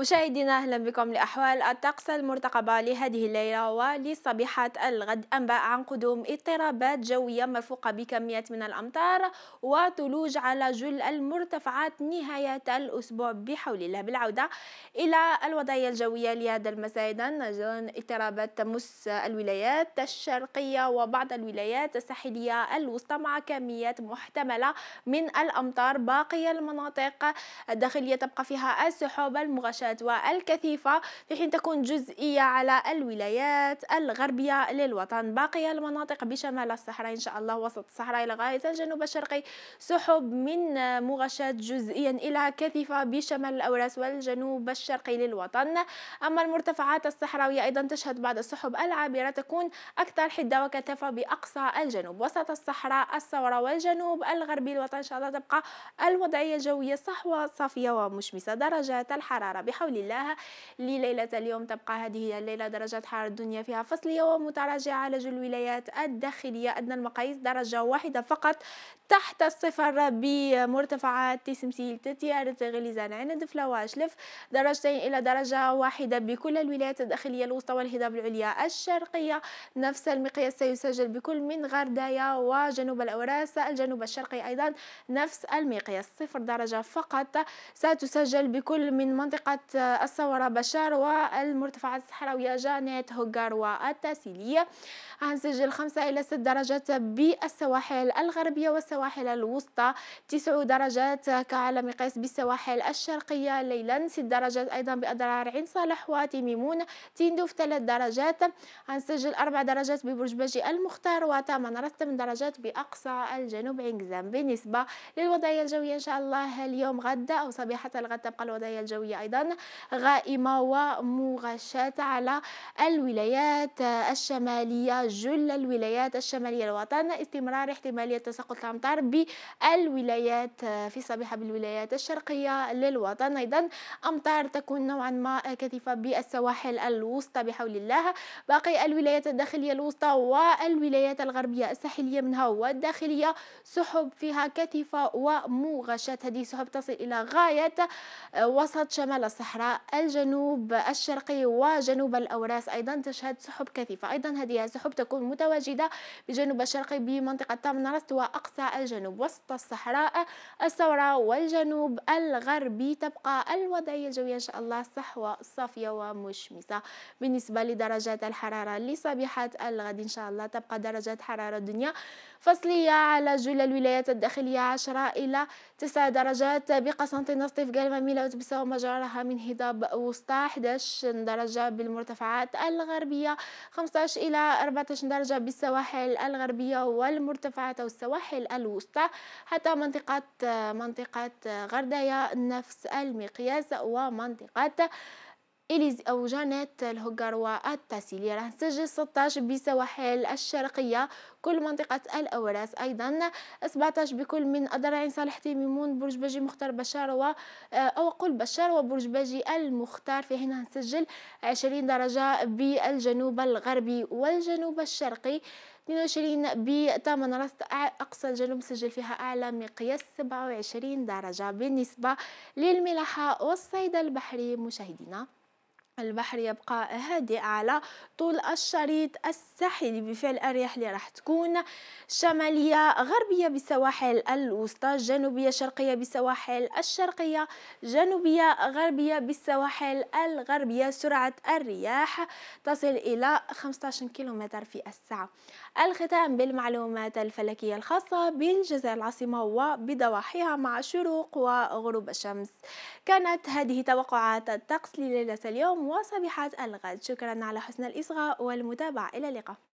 مشاهدينا أهلا بكم لأحوال الطقس المرتقبة لهذه الليلة ولصبيحة الغد أنباء عن قدوم اضطرابات جوية مرفوقة بكميات من الأمطار وثلوج على جل المرتفعات نهاية الأسبوع بحول الله بالعودة إلى الوضعية الجوية لهذا المساء أيضا اضطرابات تمس الولايات الشرقية وبعض الولايات الساحلية الوسطى مع كميات محتملة من الأمطار باقي المناطق الداخلية تبقى فيها السحب المغشاة الشتات والكثيفة في حين تكون جزئية على الولايات الغربية للوطن باقي المناطق بشمال الصحراء إن شاء الله وسط الصحراء لغاية الجنوب الشرقي سحب من مغشات جزئيا إلى كثيفة بشمال الأوراس والجنوب الشرقي للوطن أما المرتفعات الصحراوية أيضا تشهد بعض السحب العابرة تكون أكثر حدة وكثافة بأقصى الجنوب وسط الصحراء الصورة والجنوب الغربي للوطن إن شاء الله تبقى الوضعية الجوية صحوة صافية ومشمسة درجات الحرارة بحول الله لليلة اليوم تبقى هذه هي الليلة درجة حرارة الدنيا فيها فصلية ومتراجعة على جل الولايات الداخلية أدنى المقاييس درجة واحدة فقط تحت الصفر بمرتفعات تتيار تتيارت غليزان دفلة واشلف درجتين إلى درجة واحدة بكل الولايات الداخلية الوسطى والهضاب العليا الشرقية نفس المقياس سيسجل بكل من غردايا وجنوب الأوراس الجنوب الشرقي أيضا نفس المقياس صفر درجة فقط ستسجل بكل من منطقة الصورة بشار والمرتفعات الصحراوية جانيت هوغار والتاسيلية هنسجل خمسة إلى ست درجات بالسواحل الغربية والسواحل الوسطى تسع درجات كعلى مقياس بالسواحل الشرقية ليلا ست درجات أيضا بأضرار عين صالح وتيميمون تندوف ثلاث درجات هنسجل أربع درجات ببرج باجي المختار وثمان ثمان درجات بأقصى الجنوب عنجزان بالنسبة للوضعية الجوية إن شاء الله اليوم غدا أو صبيحة الغد تبقى الوضعية الجوية أيضا غائمة ومغشاة على الولايات الشمالية جل الولايات الشمالية الوطن استمرار احتمالية تساقط الأمطار بالولايات في صباح بالولايات الشرقية للوطن أيضا أمطار تكون نوعا ما كثيفة بالسواحل الوسطى بحول الله باقي الولايات الداخلية الوسطى والولايات الغربية الساحلية منها والداخلية سحب فيها كثيفة ومغشاة هذه سحب تصل إلى غاية وسط شمال الصحراء الجنوب الشرقي وجنوب الأوراس أيضا تشهد سحب كثيفة أيضا هذه السحب تكون متواجدة بجنوب الشرقي بمنطقة تامنرست وأقصى الجنوب وسط الصحراء الثورة والجنوب الغربي تبقى الوضعية الجوية إن شاء الله صحوة صافية ومشمسة بالنسبة لدرجات الحرارة لصبيحة الغد إن شاء الله تبقى درجات حرارة الدنيا فصلية على جل الولايات الداخلية 10 إلى 9 درجات بقسنطينة سطيف قال ميلا وتبسة ومجرها من هضاب وسطى 11 درجة بالمرتفعات الغربية 15 إلى 14 درجة بالسواحل الغربية والمرتفعات والسواحل الوسطى حتى منطقة منطقة غردية نفس المقياس ومنطقة إليز أو جانيت الهوغاروا التاسيلي راه نسجل 16 بسواحل الشرقية كل منطقة الأوراس أيضا 17 بكل من الضرعين صالح تيميمون برج باجي مختار بشار و أو قل بشار وبرج باجي المختار في هنا نسجل 20 درجة بالجنوب الغربي والجنوب الشرقي 22 بثمن راس اقصى الجنوب سجل فيها اعلى مقياس 27 درجه بالنسبه للملاحه والصيد البحري مشاهدينا البحر يبقى هادئ على طول الشريط الساحلي بفعل الرياح اللي راح تكون شمالية غربية بسواحل الوسطى جنوبية شرقية بسواحل الشرقية جنوبية غربية بالسواحل الغربية سرعة الرياح تصل إلى 15 كيلومتر في الساعة الختام بالمعلومات الفلكية الخاصة بالجزائر العاصمة وبضواحيها مع شروق وغروب الشمس كانت هذه توقعات الطقس لليلة اليوم وصبيحة الغد شكرا على حسن الإصغاء والمتابعة إلى اللقاء